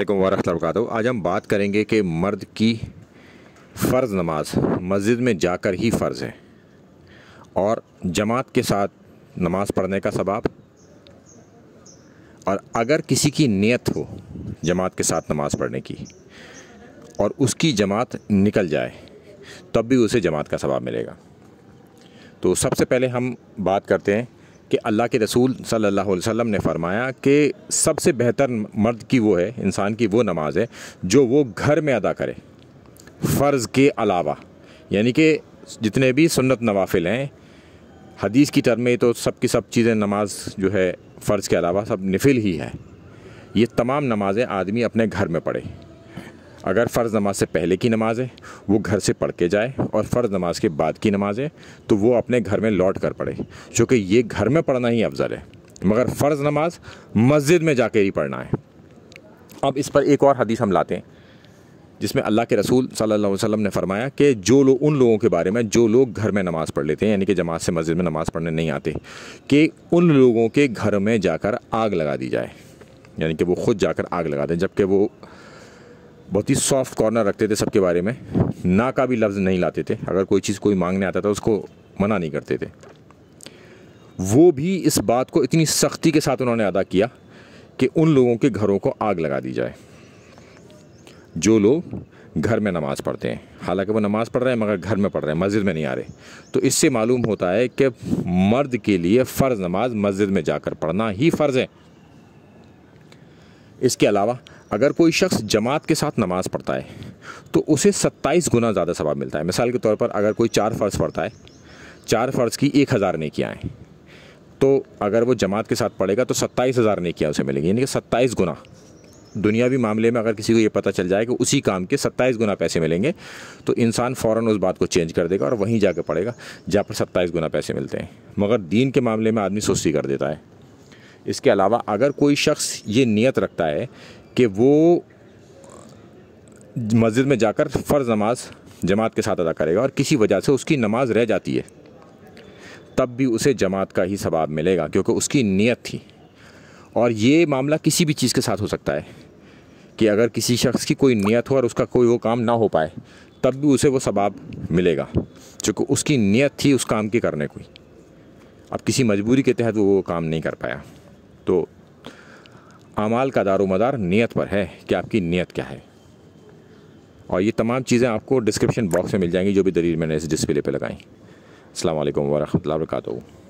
वरहत वरक आज हम बात करेंगे कि मर्द की फ़र्ज़ नमाज मस्जिद में जाकर ही फ़र्ज़ है और जमात के साथ नमाज़ पढ़ने का सबाब और अगर किसी की नियत हो जमात के साथ नमाज़ पढ़ने की और उसकी जमात निकल जाए तब भी उसे जमात का सबाब मिलेगा तो सबसे पहले हम बात करते हैं कि अल्लाह के रसूल सल्लल्लाहु अलैहि वसल्लम ने फरमाया कि सबसे बेहतर मर्द की वो है इंसान की वो नमाज़ है जो वो घर में अदा करे फ़र्ज़ के अलावा यानी कि जितने भी सुन्नत नवाफिल हैं हदीस की टर्म में तो सब की सब चीज़ें नमाज जो है फ़र्ज़ के अलावा सब नफिल ही है ये तमाम नमाज़ें आदमी अपने घर में पढ़े अगर फ़र्ज़ नमाज से पहले की नमाज़ है वो घर से पढ़ के जाए और फ़र्ज़ नमाज के बाद की नमाज़ है तो वो अपने घर में लौट कर पढ़े क्योंकि ये घर में पढ़ना ही अफजल है मगर फ़र्ज़ नमाज मस्जिद में कर ही पढ़ना है अब इस पर एक और हदीस हम लाते हैं जिसमें अल्लाह के रसूल सल्लल्लाहु अलैहि वसल्लम ने फरमाया कि जो लोग उन लोगों के बारे में जो लोग घर में नमाज़ पढ़ लेते हैं यानी कि जमात से मस्जिद में नमाज़ पढ़ने नहीं आते कि उन लोगों के घर में जाकर आग लगा दी जाए यानी कि वो खुद जाकर आग लगा दें जबकि वो बहुत ही सॉफ्ट कॉर्नर रखते थे सबके बारे में ना का भी लफ्ज़ नहीं लाते थे अगर कोई चीज़ कोई मांगने आता था उसको मना नहीं करते थे वो भी इस बात को इतनी सख्ती के साथ उन्होंने अदा किया कि उन लोगों के घरों को आग लगा दी जाए जो लोग घर में नमाज़ पढ़ते हैं हालांकि वो नमाज़ पढ़ रहे हैं मगर घर में पढ़ रहे हैं मस्जिद में नहीं आ रहे तो इससे मालूम होता है कि मर्द के लिए फ़र्ज़ नमाज मस्जिद में जाकर पढ़ना ही फ़र्ज़ है इसके अलावा अगर कोई शख्स जमात के साथ नमाज़ पढ़ता है तो उसे 27 गुना ज़्यादा सवाब मिलता है मिसाल के तौर पर अगर कोई चार फ़र्ज़ पढ़ता है चार फ़र्ज़ की एक हज़ार किया है तो अगर वो जमात के साथ पढ़ेगा तो सत्ताईस हज़ार किया उसे मिलेंगी यानी कि सत्ताईस गुना दुनियावी मामले में अगर किसी को ये पता चल जाए कि उसी काम के सत्ताईस गुना पैसे मिलेंगे तो इंसान फ़ौर उस बात को चेंज कर देगा और वहीं कर पड़ेगा जहाँ पर सत्ताईस गुना पैसे मिलते हैं मगर दीन के मामले में आदमी सुस्ती कर देता है इसके अलावा अगर कोई शख्स ये नियत रखता है कि वो मस्जिद में जाकर फ़र्ज़ नमाज जमात के साथ अदा करेगा और किसी वजह से उसकी नमाज रह जाती है तब भी उसे जमात का ही सवाब मिलेगा क्योंकि उसकी नीयत थी और ये मामला किसी भी चीज़ के साथ हो सकता है कि अगर किसी शख्स की कोई नीयत हो और उसका कोई वो काम ना हो पाए तब भी उसे वो सबाब मिलेगा चूँकि उसकी नीयत थी उस काम की करने की अब किसी मजबूरी के तहत वो वो काम नहीं कर पाया तो अमाल का दारोमदार नीयत पर है कि आपकी नीयत क्या है और ये तमाम चीज़ें आपको डिस्क्रिप्शन बॉक्स में मिल जाएंगी जो भी दलील मैंने इस डिस्प्ले पर लगाई अल्लाम वरहमल वर्का